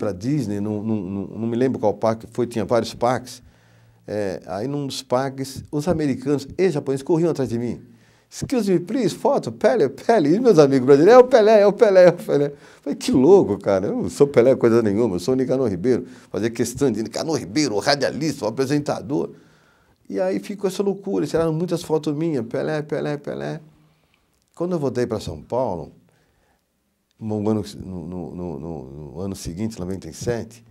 para Disney, não, não, não me lembro qual parque foi, tinha vários parques. É, aí num dos parques, os americanos e japoneses corriam atrás de mim. Excuse me, please, foto, Pelé, Pelé. E meus amigos brasileiros, é o Pelé, é o Pelé, é o Pelé. Falei, que louco, cara, eu não sou Pelé coisa nenhuma, eu sou o Nicanor Ribeiro. Fazer questão de Nicanor Ribeiro, o radialista, o apresentador. E aí ficou essa loucura, tiraram muitas fotos minhas, Pelé, Pelé, Pelé. Quando eu voltei para São Paulo, no ano, no, no, no ano seguinte, 97,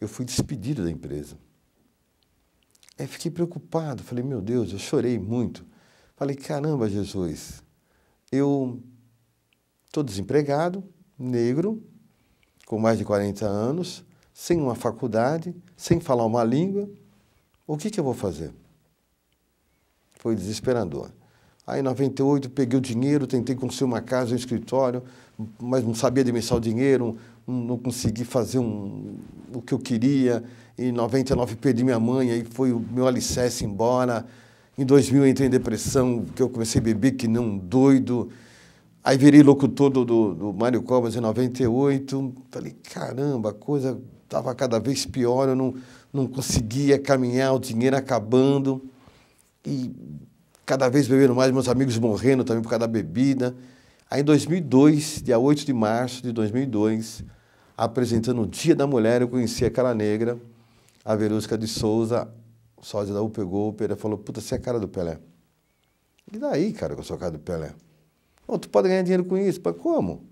eu fui despedido da empresa. Aí fiquei preocupado, falei, meu Deus, eu chorei muito. Falei, caramba, Jesus, eu estou desempregado, negro, com mais de 40 anos, sem uma faculdade, sem falar uma língua, o que, que eu vou fazer? Foi desesperador. Aí, em 98, peguei o dinheiro, tentei construir uma casa, um escritório, mas não sabia administrar o dinheiro, não consegui fazer um, o que eu queria. Em 99, perdi minha mãe, aí foi o meu alicerce embora. Em 2000, entrei em depressão, que eu comecei a beber que nem um doido. Aí virei locutor do, do, do Mário Covas em 98. Falei, caramba, a coisa estava cada vez pior, eu não, não conseguia caminhar, o dinheiro acabando. E cada vez bebendo mais, meus amigos morrendo também por causa da bebida. Aí em 2002, dia 8 de março de 2002, apresentando o Dia da Mulher, eu conheci aquela negra, a Verusca de Souza, sósia da UP Golpe, o falou, puta, você é a cara do Pelé. E daí, cara, que eu sou a cara do Pelé? Oh, tu pode ganhar dinheiro com isso, mas como?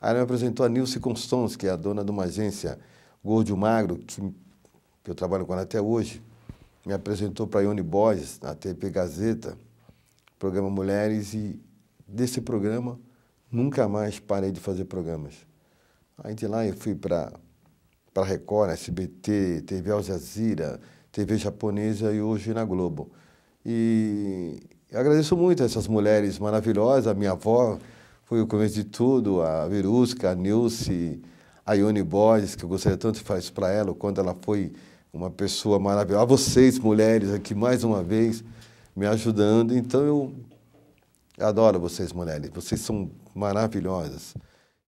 Aí ela me apresentou a Nilce Constons, que é a dona de uma agência Gordo Magro, que, que eu trabalho com ela até hoje. Me apresentou para a Ione Boys, na TP Gazeta programa Mulheres e desse programa nunca mais parei de fazer programas. Aí de lá eu fui para para Record, SBT, TV Al Jazeera, TV japonesa e hoje na Globo. E eu agradeço muito a essas mulheres maravilhosas, a minha avó foi o começo de tudo, a Verusca, a Nilce, a Ione Borges, que eu gostaria tanto de fazer para ela, quando ela foi uma pessoa maravilhosa. A vocês, mulheres, aqui mais uma vez, me ajudando. Então eu adoro vocês, mulheres, vocês são maravilhosas.